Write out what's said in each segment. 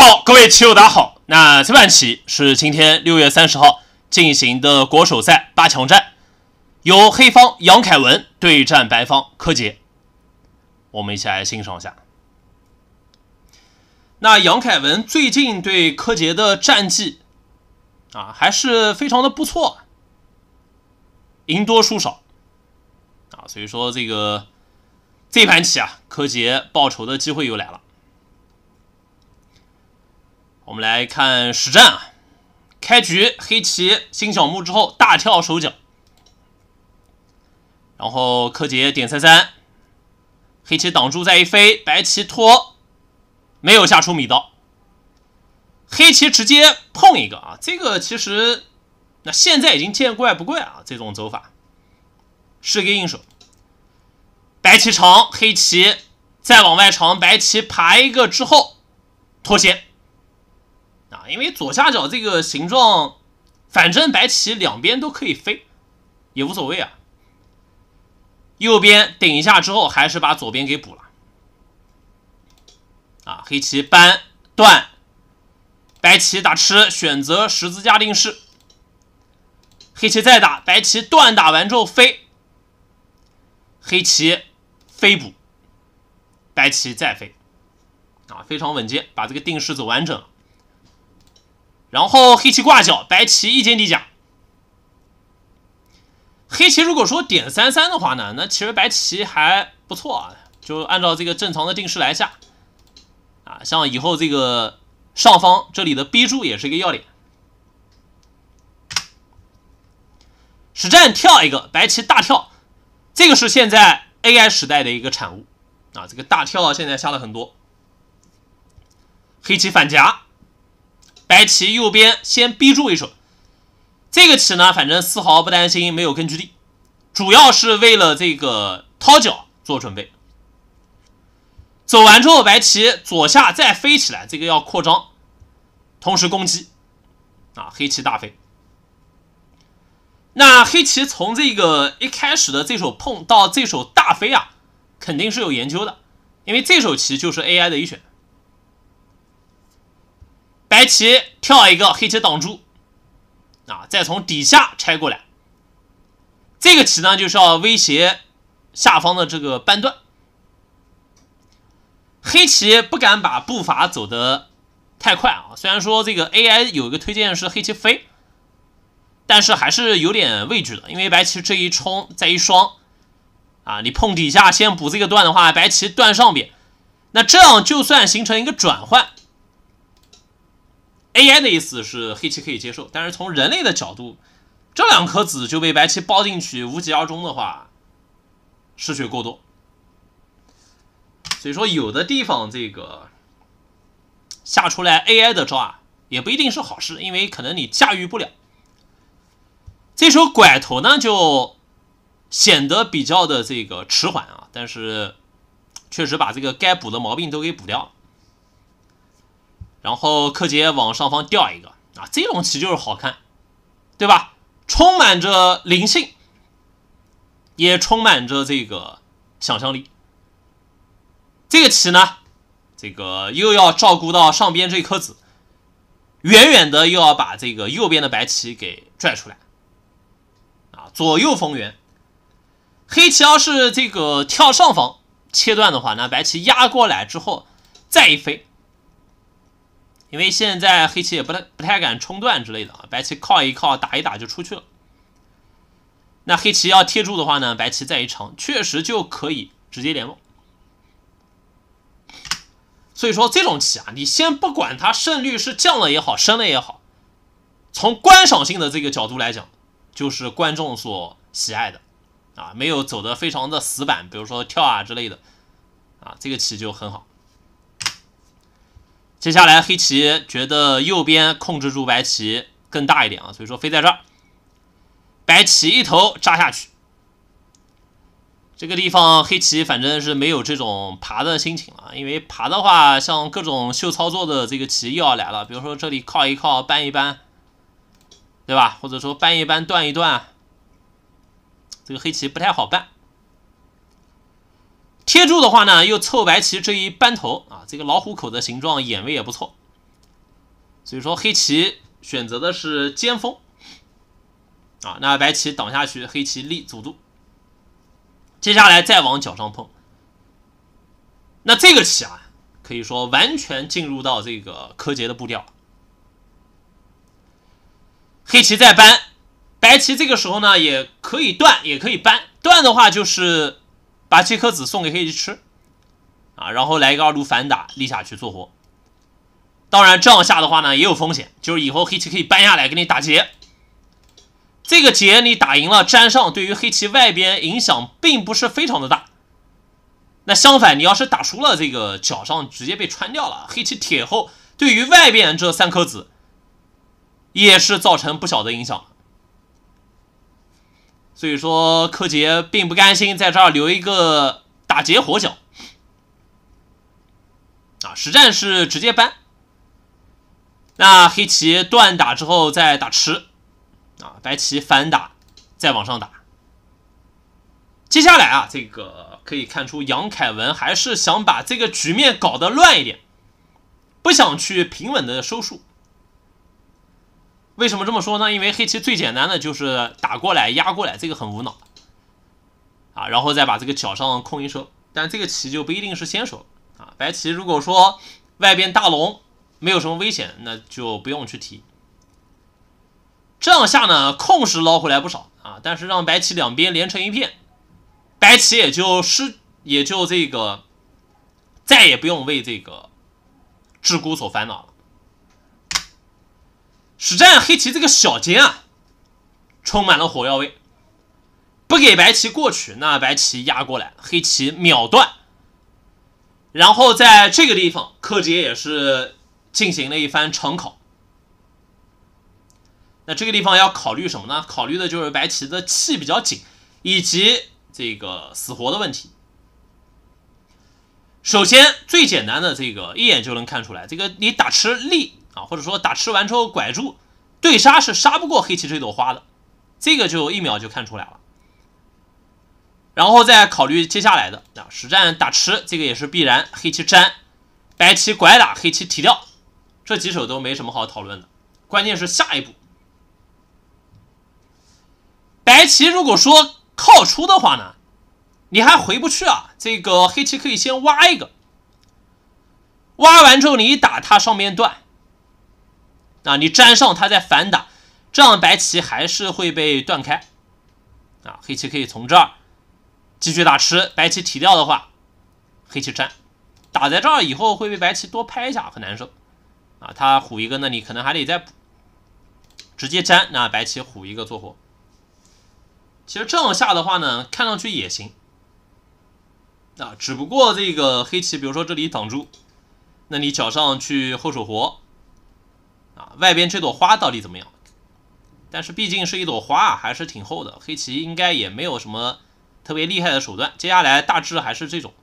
好，各位棋友，大家好。那这盘棋是今天六月三十号进行的国手赛八强战，由黑方杨凯文对战白方柯洁。我们一起来欣赏一下。那杨凯文最近对柯洁的战绩啊，还是非常的不错，赢多输少啊，所以说这个这盘棋啊，柯洁报仇的机会又来了。我们来看实战啊！开局黑棋新小目之后大跳手脚，然后柯洁点三三，黑棋挡住再一飞，白棋拖，没有下出米刀，黑棋直接碰一个啊！这个其实那现在已经见怪不怪啊！这种走法，是个硬手。白棋长，黑棋再往外长，白棋爬一个之后脱先。啊，因为左下角这个形状，反正白棋两边都可以飞，也无所谓啊。右边顶一下之后，还是把左边给补了。啊，黑棋扳断，白棋打吃，选择十字架定式。黑棋再打，白棋断打完之后飞，黑棋飞补，白棋再飞。啊，非常稳健，把这个定式走完整。然后黑棋挂角，白棋一间底夹。黑棋如果说点三三的话呢，那其实白棋还不错啊，就按照这个正常的定式来下，啊，像以后这个上方这里的 B 柱也是一个要点。实战跳一个，白棋大跳，这个是现在 AI 时代的一个产物啊，这个大跳现在下了很多。黑棋反夹。白棋右边先逼住一手，这个棋呢，反正丝毫不担心没有根据地，主要是为了这个掏角做准备。走完之后，白棋左下再飞起来，这个要扩张，同时攻击。啊，黑棋大飞。那黑棋从这个一开始的这手碰，到这手大飞啊，肯定是有研究的，因为这手棋就是 AI 的一选。白棋跳一个，黑棋挡住，啊，再从底下拆过来。这个棋呢，就是要威胁下方的这个半段。黑棋不敢把步伐走的太快啊，虽然说这个 A I 有一个推荐是黑棋飞，但是还是有点畏惧的，因为白棋这一冲再一双，啊，你碰底下先补这个段的话，白棋断上边，那这样就算形成一个转换。AI 的意思是黑棋可以接受，但是从人类的角度，这两颗子就被白棋包进去，无疾而终的话，失血过多。所以说，有的地方这个下出来 AI 的招啊，也不一定是好事，因为可能你驾驭不了。这时候拐头呢，就显得比较的这个迟缓啊，但是确实把这个该补的毛病都给补掉了。然后柯洁往上方掉一个啊，这种棋就是好看，对吧？充满着灵性，也充满着这个想象力。这个棋呢，这个又要照顾到上边这颗子，远远的又要把这个右边的白棋给拽出来，啊，左右逢源。黑棋要是这个跳上方切断的话，那白棋压过来之后再一飞。因为现在黑棋也不太不太敢冲断之类的啊，白棋靠一靠打一打就出去了。那黑棋要贴住的话呢，白棋再一长，确实就可以直接连络。所以说这种棋啊，你先不管它胜率是降了也好，升了也好，从观赏性的这个角度来讲，就是观众所喜爱的啊，没有走的非常的死板，比如说跳啊之类的啊，这个棋就很好。接下来黑棋觉得右边控制住白棋更大一点啊，所以说飞在这儿。白棋一头扎下去，这个地方黑棋反正是没有这种爬的心情了，因为爬的话，像各种秀操作的这个棋又要来了，比如说这里靠一靠，搬一搬，对吧？或者说搬一搬，断一断，这个黑棋不太好办。贴住的话呢，又凑白棋这一扳头啊，这个老虎口的形状，眼位也不错，所以说黑棋选择的是尖锋啊，那白棋挡下去，黑棋立阻住，接下来再往角上碰。那这个棋啊，可以说完全进入到这个柯洁的步调。黑棋再扳，白棋这个时候呢，也可以断，也可以扳，断的话就是。把这颗子送给黑棋吃，啊，然后来一个二路反打立下去做活。当然这样下的话呢，也有风险，就是以后黑棋可以搬下来给你打劫。这个劫你打赢了，粘上对于黑棋外边影响并不是非常的大。那相反，你要是打输了，这个角上直接被穿掉了。黑棋铁后，对于外边这三颗子也是造成不小的影响。所以说，柯洁并不甘心在这儿留一个打劫活角，啊，实战是直接搬，那黑棋断打之后再打吃，啊，白棋反打再往上打。接下来啊，这个可以看出杨凯文还是想把这个局面搞得乱一点，不想去平稳的收束。为什么这么说呢？因为黑棋最简单的就是打过来压过来，这个很无脑啊，然后再把这个角上空一收，但这个棋就不一定是先手了啊。白棋如果说外边大龙没有什么危险，那就不用去提。这样下呢，控是捞回来不少啊，但是让白棋两边连成一片，白棋也就失，也就这个再也不用为这个桎孤所烦恼了。实战黑棋这个小尖啊，充满了火药味，不给白棋过去，那白棋压过来，黑棋秒断。然后在这个地方，柯洁也是进行了一番长考。那这个地方要考虑什么呢？考虑的就是白棋的气比较紧，以及这个死活的问题。首先最简单的这个一眼就能看出来，这个你打吃力。啊，或者说打吃完之后拐住，对杀是杀不过黑棋这朵花的，这个就一秒就看出来了。然后再考虑接下来的啊，实战打吃这个也是必然，黑棋粘，白棋拐打，黑棋提掉，这几手都没什么好讨论的。关键是下一步，白棋如果说靠出的话呢，你还回不去啊。这个黑棋可以先挖一个，挖完之后你一打它上面断。啊，你粘上，他再反打，这样白棋还是会被断开。啊，黑棋可以从这儿继续打吃，白棋提掉的话，黑棋粘，打在这儿以后会被白棋多拍一下，很难受。啊，他虎一个，那你可能还得再直接粘，那白棋虎一个做活。其实这样下的话呢，看上去也行。啊，只不过这个黑棋，比如说这里挡住，那你脚上去后手活。啊，外边这朵花到底怎么样？但是毕竟是一朵花，还是挺厚的。黑棋应该也没有什么特别厉害的手段。接下来大致还是这种，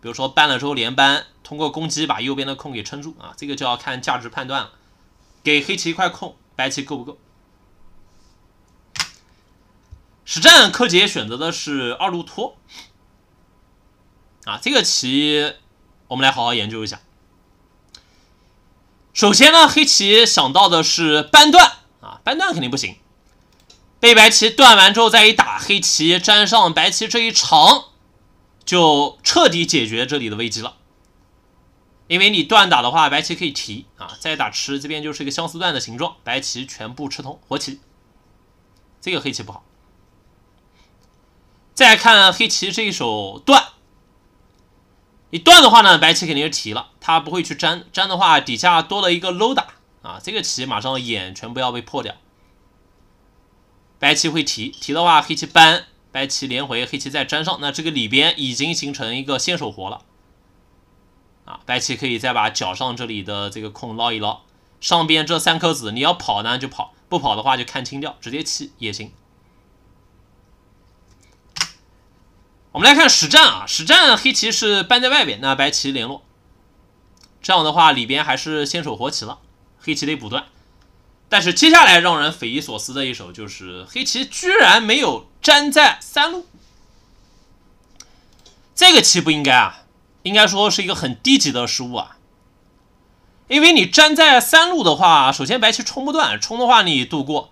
比如说搬了之后连搬，通过攻击把右边的空给撑住啊。这个就要看价值判断了，给黑棋一块空，白棋够不够？实战柯洁选择的是二路拖啊，这个棋我们来好好研究一下。首先呢，黑棋想到的是扳断啊，扳断肯定不行，被白棋断完之后再一打，黑棋粘上白棋这一长，就彻底解决这里的危机了。因为你断打的话，白棋可以提啊，再打吃这边就是一个相思段的形状，白棋全部吃通活棋，这个黑棋不好。再看黑棋这一手断。一断的话呢，白棋肯定是提了，他不会去粘。粘的话，底下多了一个捞打啊，这个棋马上眼全部要被破掉。白棋会提，提的话黑棋搬，白棋连回，黑棋再粘上，那这个里边已经形成一个先手活了啊。白棋可以再把脚上这里的这个空捞一捞，上边这三颗子你要跑呢就跑，不跑的话就看清掉，直接弃也行。我们来看实战啊，实战黑棋是搬在外边，那白棋联络，这样的话里边还是先手活棋了，黑棋得补断。但是接下来让人匪夷所思的一手就是，黑棋居然没有粘在三路，这个棋不应该啊，应该说是一个很低级的失误啊。因为你粘在三路的话，首先白棋冲不断，冲的话你度过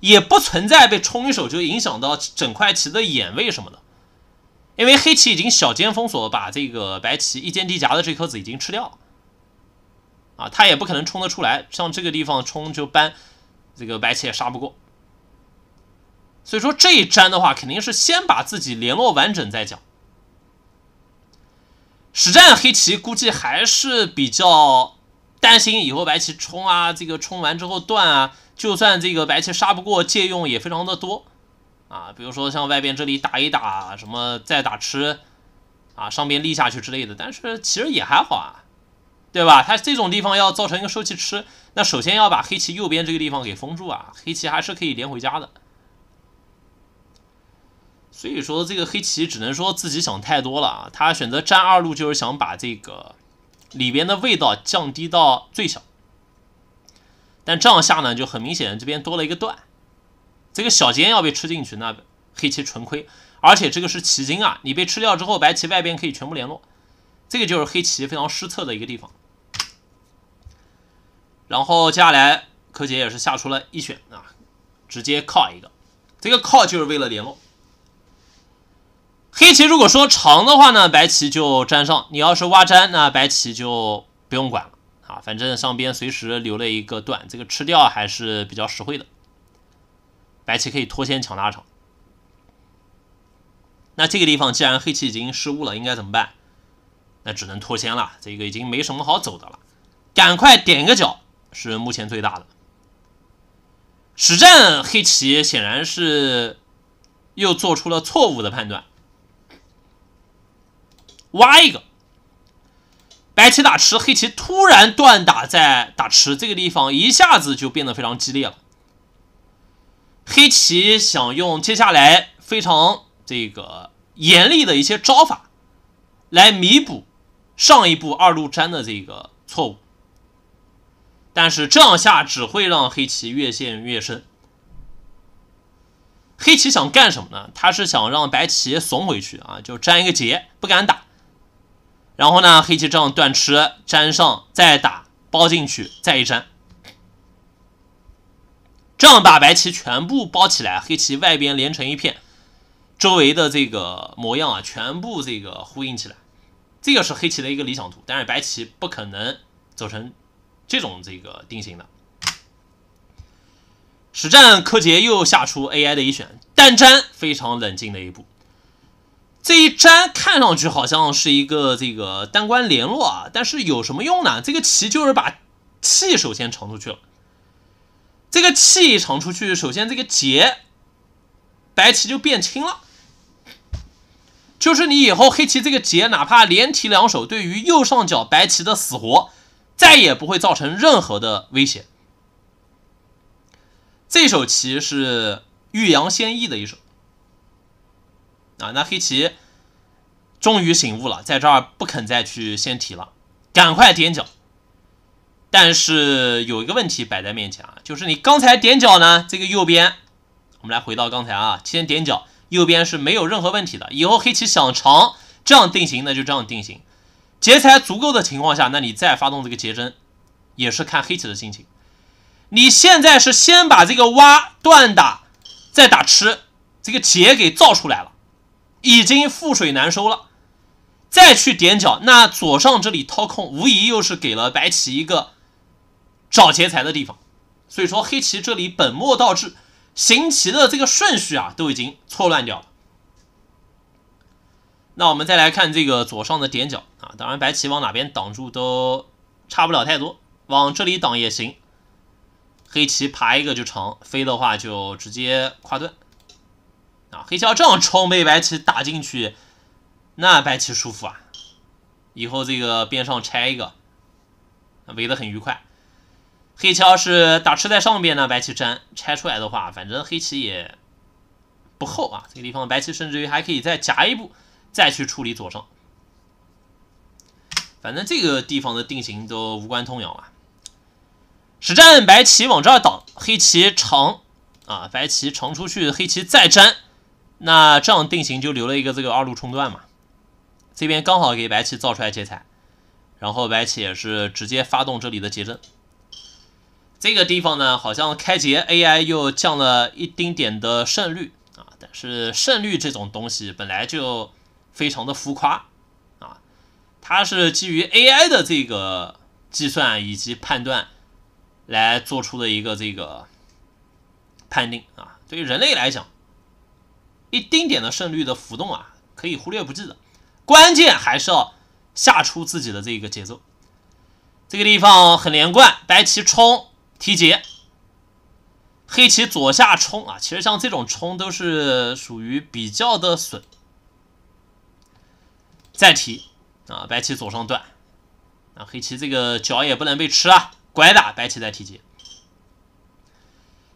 也不存在被冲一手就影响到整块棋的眼位什么的。因为黑棋已经小尖封锁，把这个白棋一尖地夹的这颗子已经吃掉，啊，他也不可能冲得出来。像这个地方冲就搬，这个白棋也杀不过。所以说这一粘的话，肯定是先把自己联络完整再讲。实战黑棋估计还是比较担心以后白棋冲啊，这个冲完之后断啊，就算这个白棋杀不过，借用也非常的多。啊，比如说像外边这里打一打，什么再打吃，啊上边立下去之类的，但是其实也还好啊，对吧？他这种地方要造成一个受气吃，那首先要把黑棋右边这个地方给封住啊，黑棋还是可以连回家的。所以说这个黑棋只能说自己想太多了啊，他选择占二路就是想把这个里边的味道降低到最小，但这样下呢，就很明显这边多了一个断。这个小尖要被吃进去，那黑棋纯亏，而且这个是棋筋啊，你被吃掉之后，白棋外边可以全部联络，这个就是黑棋非常失策的一个地方。然后接下来柯洁也是下出了一选啊，直接靠一个，这个靠就是为了联络。黑棋如果说长的话呢，白棋就粘上；你要是挖粘，那白棋就不用管了啊，反正上边随时留了一个断，这个吃掉还是比较实惠的。白棋可以脱先抢大场，那这个地方既然黑棋已经失误了，应该怎么办？那只能脱先了，这个已经没什么好走的了，赶快点一个角是目前最大的。实战黑棋显然是又做出了错误的判断，挖一个，白棋打吃，黑棋突然断打在打吃这个地方，一下子就变得非常激烈了。黑棋想用接下来非常这个严厉的一些招法来弥补上一步二路粘的这个错误，但是这样下只会让黑棋越陷越深。黑棋想干什么呢？他是想让白棋怂回去啊，就粘一个劫，不敢打。然后呢，黑棋这样断吃粘上再打包进去再一粘。这样把白棋全部包起来，黑棋外边连成一片，周围的这个模样啊，全部这个呼应起来。这个是黑棋的一个理想图，但是白棋不可能走成这种这个定型的。实战柯洁又下出 AI 的一选，单粘非常冷静的一步。这一粘看上去好像是一个这个单关联络啊，但是有什么用呢？这个棋就是把气首先撑出去了。这个气一长出去，首先这个劫，白棋就变轻了。就是你以后黑棋这个劫，哪怕连提两手，对于右上角白棋的死活，再也不会造成任何的威胁。这手棋是欲扬先抑的一手啊！那黑棋终于醒悟了，在这儿不肯再去先提了，赶快踮脚。但是有一个问题摆在面前啊，就是你刚才点角呢，这个右边，我们来回到刚才啊，先点角，右边是没有任何问题的。以后黑棋想长，这样定型那就这样定型，劫财足够的情况下，那你再发动这个劫针，也是看黑棋的心情。你现在是先把这个挖断打，再打吃，这个劫给造出来了，已经覆水难收了，再去点角，那左上这里掏空，无疑又是给了白棋一个。找劫财的地方，所以说黑棋这里本末倒置，行棋的这个顺序啊都已经错乱掉了。那我们再来看这个左上的点角啊，当然白棋往哪边挡住都差不了太多，往这里挡也行。黑棋爬一个就长，飞的话就直接跨断。啊，黑棋要这样冲被白棋打进去，那白棋舒服啊。以后这个边上拆一个，围的很愉快。黑棋要是打吃在上边呢，白棋粘拆出来的话，反正黑棋也不厚啊。这个地方白棋甚至于还可以再夹一步，再去处理左上。反正这个地方的定型都无关痛痒啊。实战白棋往这儿挡，黑棋长啊，白棋长出去，黑棋再粘，那这样定型就留了一个这个二路冲断嘛。这边刚好给白棋造出来劫财，然后白棋也是直接发动这里的劫阵。这个地方呢，好像开节 AI 又降了一丁点的胜率啊，但是胜率这种东西本来就非常的浮夸啊，它是基于 AI 的这个计算以及判断来做出的一个这个判定啊。对于人类来讲，一丁点的胜率的浮动啊，可以忽略不计的。关键还是要下出自己的这个节奏。这个地方很连贯，白棋冲。提劫，黑棋左下冲啊，其实像这种冲都是属于比较的损。再提啊，白棋左上断啊，黑棋这个角也不能被吃啊，拐打白棋再提劫。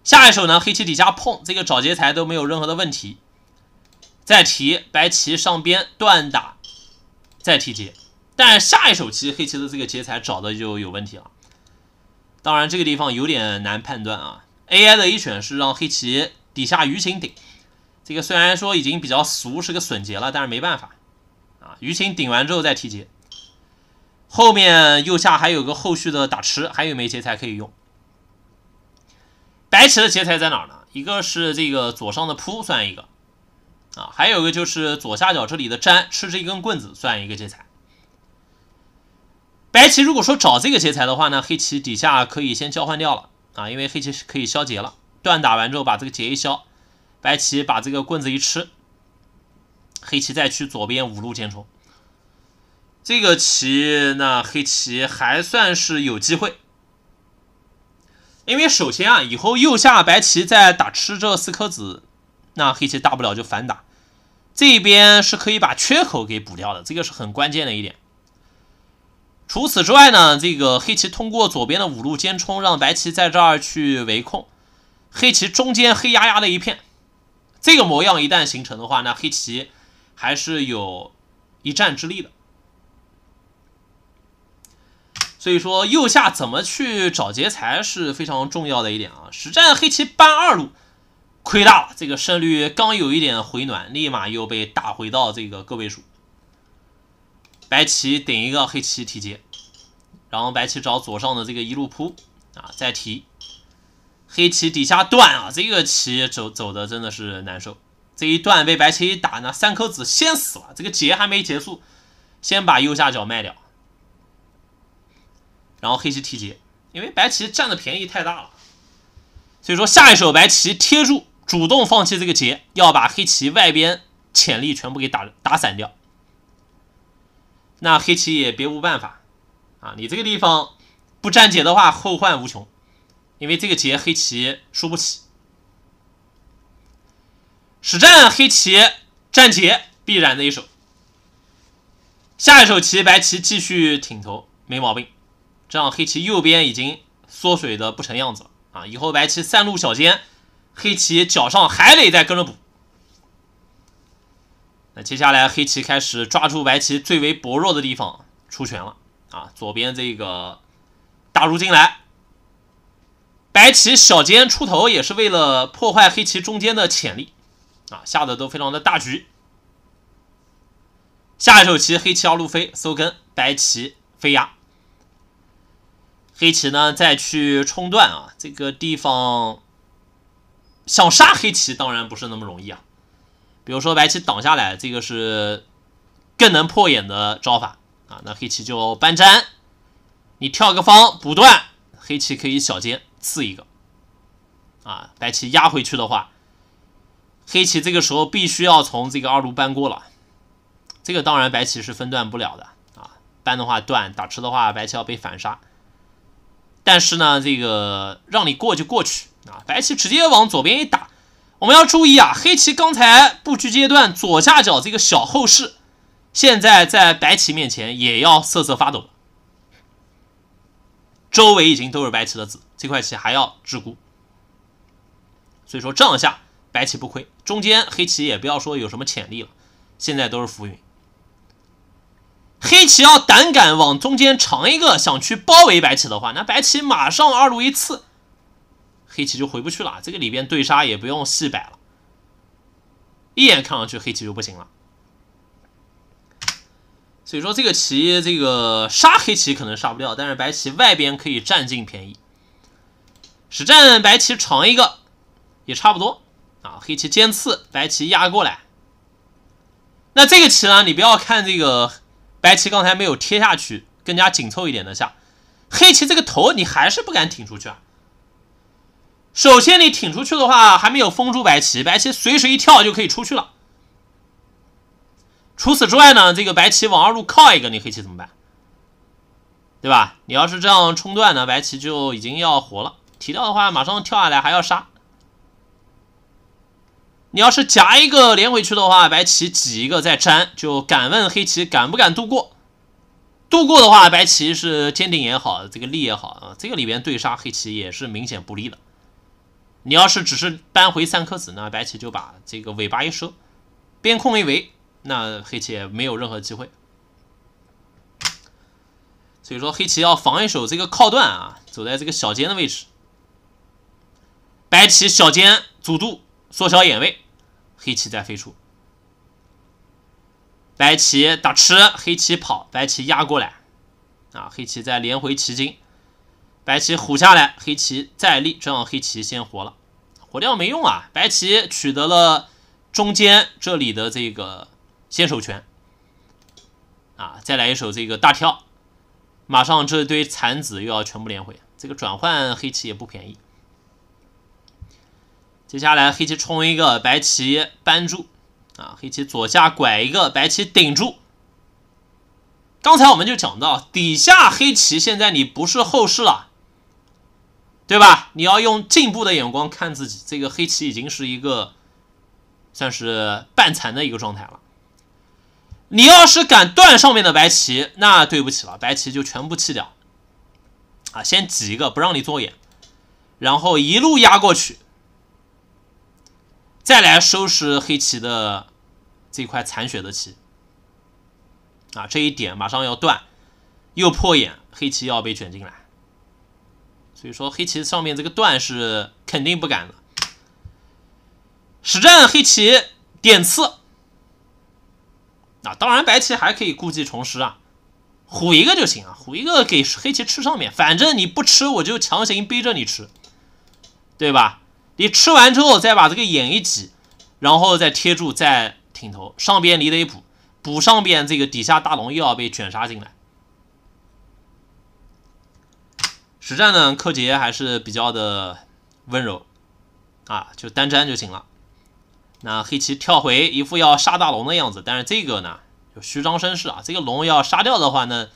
下一手呢，黑棋底下碰，这个找劫材都没有任何的问题。再提，白棋上边断打，再提劫。但下一手棋黑棋的这个劫材找的就有问题了。当然，这个地方有点难判断啊。AI 的一选是让黑棋底下鱼形顶，这个虽然说已经比较俗，是个损劫了，但是没办法啊。鱼形顶完之后再提劫，后面右下还有个后续的打吃，还有没劫财可以用。白棋的劫材在哪呢？一个是这个左上的扑算一个啊，还有一个就是左下角这里的粘吃这一根棍子算一个劫材。白棋如果说找这个劫材的话呢，黑棋底下可以先交换掉了啊，因为黑棋可以消劫了，断打完之后把这个劫一消，白棋把这个棍子一吃，黑棋再去左边五路尖冲，这个棋那黑棋还算是有机会，因为首先啊，以后右下白棋再打吃这四颗子，那黑棋大不了就反打，这边是可以把缺口给补掉的，这个是很关键的一点。除此之外呢，这个黑棋通过左边的五路尖冲，让白棋在这儿去围控，黑棋中间黑压压的一片，这个模样一旦形成的话，那黑棋还是有一战之力的。所以说右下怎么去找劫财是非常重要的一点啊！实战黑棋搬二路，亏大了，这个胜率刚有一点回暖，立马又被打回到这个个位数。白棋顶一个，黑棋提劫，然后白棋找左上的这个一路扑啊，再提，黑棋底下断啊，这个棋走走的真的是难受。这一段被白棋一打呢，三颗子先死了，这个劫还没结束，先把右下角卖掉，然后黑棋提劫，因为白棋占的便宜太大了，所以说下一手白棋贴住，主动放弃这个劫，要把黑棋外边潜力全部给打打散掉。那黑棋也别无办法，啊，你这个地方不占结的话，后患无穷，因为这个劫黑棋输不起。实战黑棋占劫必然的一手，下一手棋白棋继续挺头没毛病，这样黑棋右边已经缩水的不成样子了啊，以后白棋三路小尖，黑棋脚上还得再跟着补。接下来黑棋开始抓住白棋最为薄弱的地方出拳了啊！左边这个打入进来，白棋小尖出头也是为了破坏黑棋中间的潜力啊！下的都非常的大局。下一手棋，黑棋二路飞收根，白棋飞压，黑棋呢再去冲断啊！这个地方想杀黑棋当然不是那么容易啊！比如说白棋挡下来，这个是更能破眼的招法啊。那黑棋就搬粘，你跳个方不断，黑棋可以小尖刺一个啊。白棋压回去的话，黑棋这个时候必须要从这个二路搬过了。这个当然白棋是分段不了的啊，搬的话断，打吃的话白棋要被反杀。但是呢，这个让你过就过去啊，白棋直接往左边一打。我们要注意啊，黑棋刚才布局阶段左下角这个小后势，现在在白棋面前也要瑟瑟发抖，周围已经都是白棋的子，这块棋还要桎梏，所以说这样下，白棋不亏，中间黑棋也不要说有什么潜力了，现在都是浮云。黑棋要胆敢往中间长一个，想去包围白棋的话，那白棋马上二路一刺。黑棋就回不去了，这个里边对杀也不用细摆了，一眼看上去黑棋就不行了。所以说这个棋，这个杀黑棋可能杀不掉，但是白棋外边可以占尽便宜。实战白棋长一个也差不多啊，黑棋尖刺，白棋压过来。那这个棋呢，你不要看这个白棋刚才没有贴下去，更加紧凑一点的下，黑棋这个头你还是不敢挺出去啊。首先，你挺出去的话，还没有封住白棋，白棋随时一跳就可以出去了。除此之外呢，这个白棋往二路靠一个，你黑棋怎么办？对吧？你要是这样冲断呢，白棋就已经要活了。提掉的话，马上跳下来还要杀。你要是夹一个连回去的话，白棋挤一个再粘，就敢问黑棋敢不敢度过？度过的话，白棋是坚定也好，这个利也好啊，这个里边对杀黑棋也是明显不利的。你要是只是扳回三颗子，那白棋就把这个尾巴一收，边控一围，那黑棋也没有任何机会。所以说黑棋要防一手这个靠断啊，走在这个小尖的位置。白棋小尖阻度，缩小眼位，黑棋再飞出。白棋打吃，黑棋跑，白棋压过来，啊，黑棋再连回棋筋。白棋虎下来，黑棋再立，这样黑棋先活了。活掉没用啊！白棋取得了中间这里的这个先手权。啊，再来一手这个大跳，马上这堆残子又要全部连回。这个转换黑棋也不便宜。接下来黑棋冲一个，白棋扳住。啊，黑棋左下拐一个，白棋顶住。刚才我们就讲到，底下黑棋现在你不是后势了。对吧？你要用进步的眼光看自己，这个黑棋已经是一个算是半残的一个状态了。你要是敢断上面的白棋，那对不起了，白棋就全部弃掉。啊，先挤一个不让你做眼，然后一路压过去，再来收拾黑棋的这块残血的棋。啊，这一点马上要断，又破眼，黑棋要被卷进来。所以说黑棋上面这个断是肯定不敢的。实战黑棋点刺，啊，当然白棋还可以故技重施啊，虎一个就行啊，虎一个给黑棋吃上面，反正你不吃我就强行背着你吃，对吧？你吃完之后再把这个眼一挤，然后再贴住再挺头上边离得一补，补上边这个底下大龙又要被卷杀进来。实战呢，柯洁还是比较的温柔啊，就单粘就行了。那黑棋跳回，一副要杀大龙的样子，但是这个呢，就虚张声势啊。这个龙要杀掉的话呢，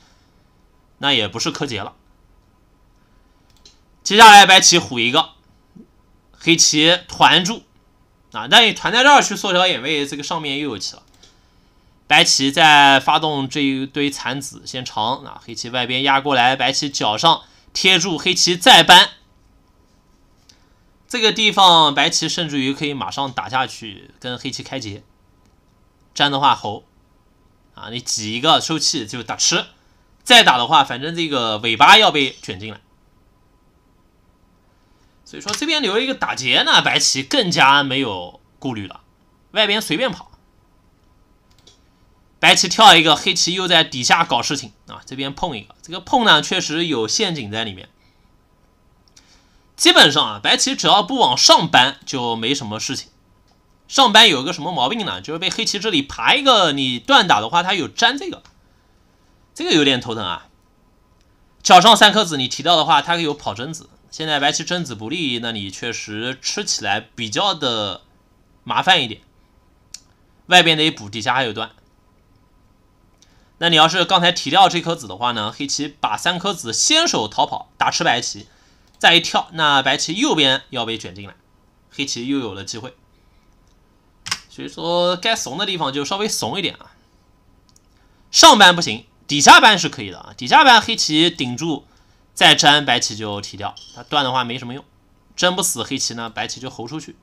那也不是柯洁了。接下来白棋虎一个，黑棋团住啊，那你团在这儿去缩小眼位，这个上面又有棋了。白棋在发动这一堆残子先长啊，黑棋外边压过来，白棋角上。贴住黑棋再搬，这个地方白棋甚至于可以马上打下去跟黑棋开劫。这样的话猴，啊，你挤一个收气就打吃，再打的话反正这个尾巴要被卷进来。所以说这边留一个打劫呢，白棋更加没有顾虑了，外边随便跑。白棋跳一个，黑棋又在底下搞事情啊！这边碰一个，这个碰呢确实有陷阱在里面。基本上啊，白棋只要不往上搬就没什么事情。上搬有个什么毛病呢？就是被黑棋这里爬一个，你断打的话，它有粘这个，这个有点头疼啊。脚上三颗子，你提到的话，它有跑真子。现在白棋真子不利，那你确实吃起来比较的麻烦一点。外边得补，底下还有断。那你要是刚才提掉这颗子的话呢，黑棋把三颗子先手逃跑，打吃白棋，再一跳，那白棋右边要被卷进来，黑棋又有了机会。所以说该怂的地方就稍微怂一点啊。上班不行，底下班是可以的啊。底下班黑棋顶住，再粘白棋就提掉。它断的话没什么用，粘不死黑棋呢，白棋就猴出去。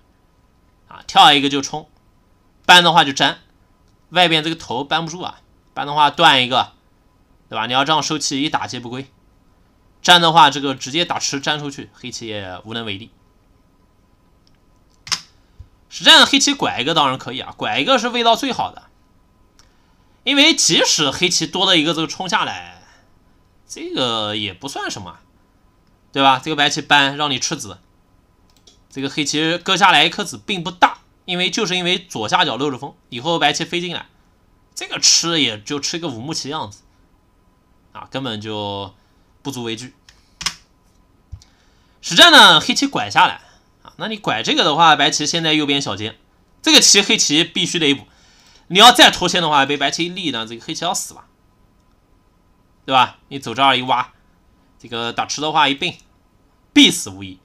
啊，跳一个就冲，搬的话就粘，外边这个头搬不住啊。然的话断一个，对吧？你要这样收气，一打皆不归。样的话，这个直接打吃粘出去，黑棋也无能为力。实战黑棋拐一个当然可以啊，拐一个是味道最好的，因为即使黑棋多了一个这个冲下来，这个也不算什么，对吧？这个白棋搬让你吃子，这个黑棋割下来一颗子并不大，因为就是因为左下角漏着风，以后白棋飞进来。这个吃也就吃个五目棋样子，啊，根本就不足为惧。实战呢，黑棋拐下来啊，那你拐这个的话，白棋现在右边小尖，这个棋黑棋必须得补。你要再脱线的话，被白棋立呢，这个黑棋要死吧，对吧？你走这儿一挖，这个打吃的话一并必死无疑。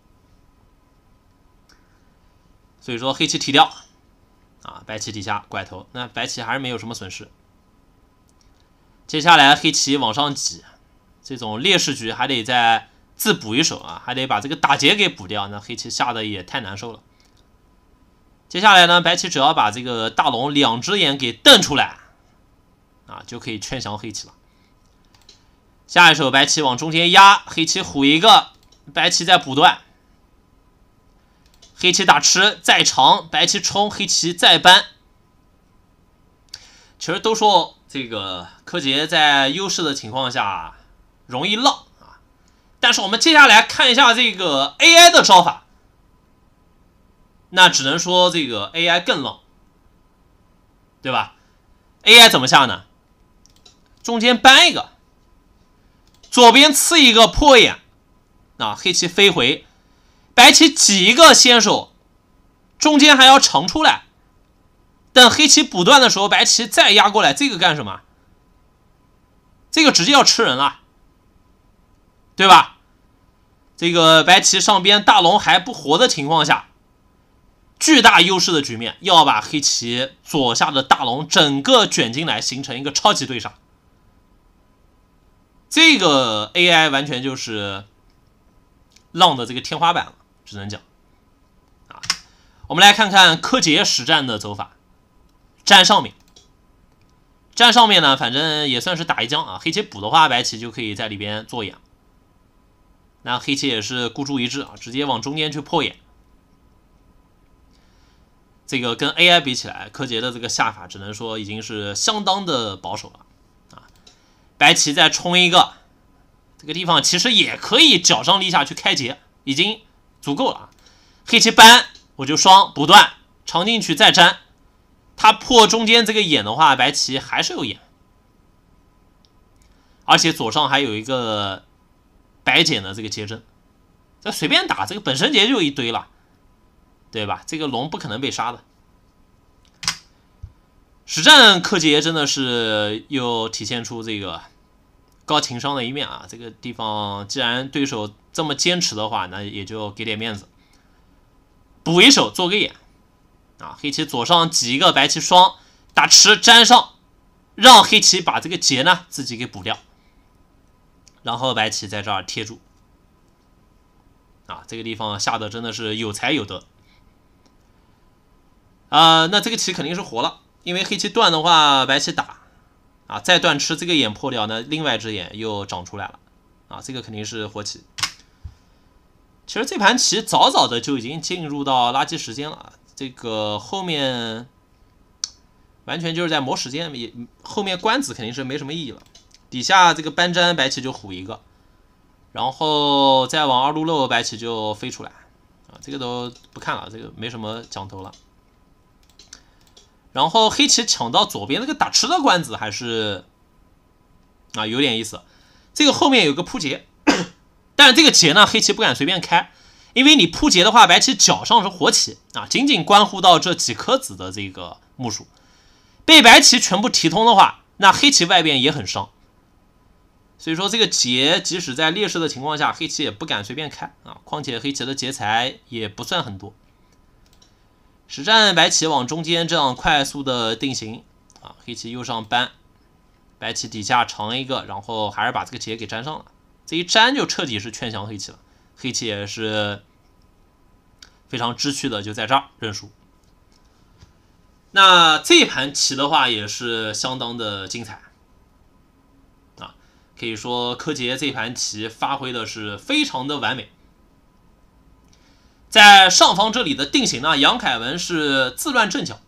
所以说，黑棋提掉。啊，白棋底下拐头，那白棋还是没有什么损失。接下来黑棋往上挤，这种劣势局还得再自补一手啊，还得把这个打劫给补掉。那黑棋下的也太难受了。接下来呢，白棋只要把这个大龙两只眼给瞪出来，啊，就可以劝降黑棋了。下一手白棋往中间压，黑棋虎一个，白棋再补断。黑棋打吃再长，白棋冲，黑棋再扳。其实都说这个柯洁在优势的情况下容易浪啊，但是我们接下来看一下这个 AI 的招法，那只能说这个 AI 更浪，对吧？AI 怎么下呢？中间搬一个，左边刺一个破眼啊，黑棋飞回。白棋挤一个先手，中间还要长出来，等黑棋补断的时候，白棋再压过来，这个干什么？这个直接要吃人了，对吧？这个白棋上边大龙还不活的情况下，巨大优势的局面，要把黑棋左下的大龙整个卷进来，形成一个超级对杀。这个 AI 完全就是浪的这个天花板了。只能讲，啊，我们来看看柯洁实战的走法。站上面，站上面呢，反正也算是打一将啊。黑棋补的话，白棋就可以在里边做眼。那黑棋也是孤注一掷啊，直接往中间去破眼。这个跟 AI 比起来，柯洁的这个下法只能说已经是相当的保守了啊。白棋再冲一个，这个地方其实也可以脚上立下去开劫，已经。足够了啊，黑棋搬我就双不断长进去再粘，他破中间这个眼的话，白棋还是有眼，而且左上还有一个白捡的这个接阵，这随便打这个本身也就一堆了，对吧？这个龙不可能被杀的，实战柯洁真的是又体现出这个。高情商的一面啊，这个地方既然对手这么坚持的话，那也就给点面子，补一手做个眼啊。黑棋左上挤一个白棋双打吃粘上，让黑棋把这个劫呢自己给补掉，然后白棋在这儿贴住啊。这个地方下的真的是有才有德啊。那这个棋肯定是活了，因为黑棋断的话，白棋打。啊，再断吃这个眼破掉，呢，另外一只眼又长出来了，啊，这个肯定是活棋。其实这盘棋早早的就已经进入到垃圾时间了，这个后面完全就是在磨时间，也后面官子肯定是没什么意义了。底下这个搬粘白棋就虎一个，然后再往二路漏白棋就飞出来，啊，这个都不看了，这个没什么讲头了。然后黑棋抢到左边那个打吃的官子还是啊有点意思，这个后面有个扑劫，但这个劫呢黑棋不敢随便开，因为你扑劫的话白棋脚上是活棋啊，仅仅关乎到这几颗子的这个目数，被白棋全部提通的话，那黑棋外边也很伤，所以说这个劫即使在劣势的情况下黑棋也不敢随便开啊，况且黑棋的劫财也不算很多。实战白棋往中间这样快速的定型啊，黑棋右上扳，白棋底下长一个，然后还是把这个劫给粘上了。这一粘就彻底是劝降黑棋了，黑棋也是非常知趣的，就在这儿认输。那这盘棋的话也是相当的精彩啊，可以说柯洁这盘棋发挥的是非常的完美。在上方这里的定型呢，杨凯文是自乱阵脚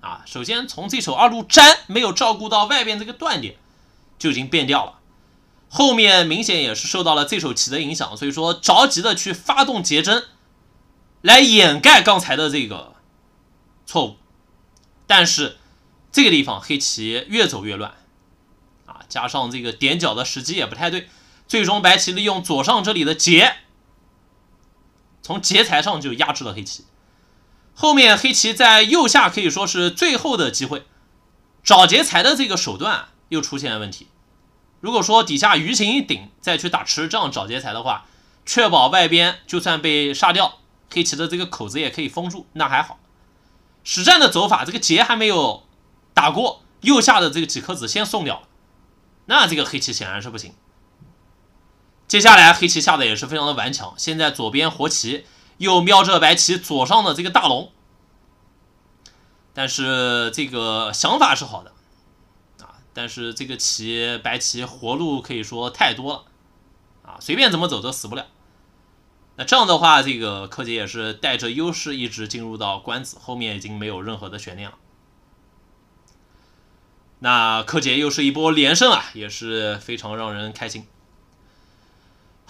啊。首先从这手二路粘没有照顾到外边这个断点，就已经变掉了。后面明显也是受到了这手棋的影响，所以说着急的去发动结针，来掩盖刚才的这个错误。但是这个地方黑棋越走越乱啊，加上这个点脚的时机也不太对，最终白棋利用左上这里的结。从劫材上就压制了黑棋，后面黑棋在右下可以说是最后的机会，找劫材的这个手段又出现了问题。如果说底下鱼形一顶，再去打吃，这样找劫材的话，确保外边就算被杀掉，黑棋的这个口子也可以封住，那还好。实战的走法，这个劫还没有打过，右下的这个几颗子先送掉，那这个黑棋显然是不行。接下来黑棋下的也是非常的顽强，现在左边活棋又瞄着白棋左上的这个大龙，但是这个想法是好的啊，但是这个棋白棋活路可以说太多了啊，随便怎么走都死不了。那这样的话，这个柯洁也是带着优势一直进入到官子，后面已经没有任何的悬念了。那柯洁又是一波连胜啊，也是非常让人开心。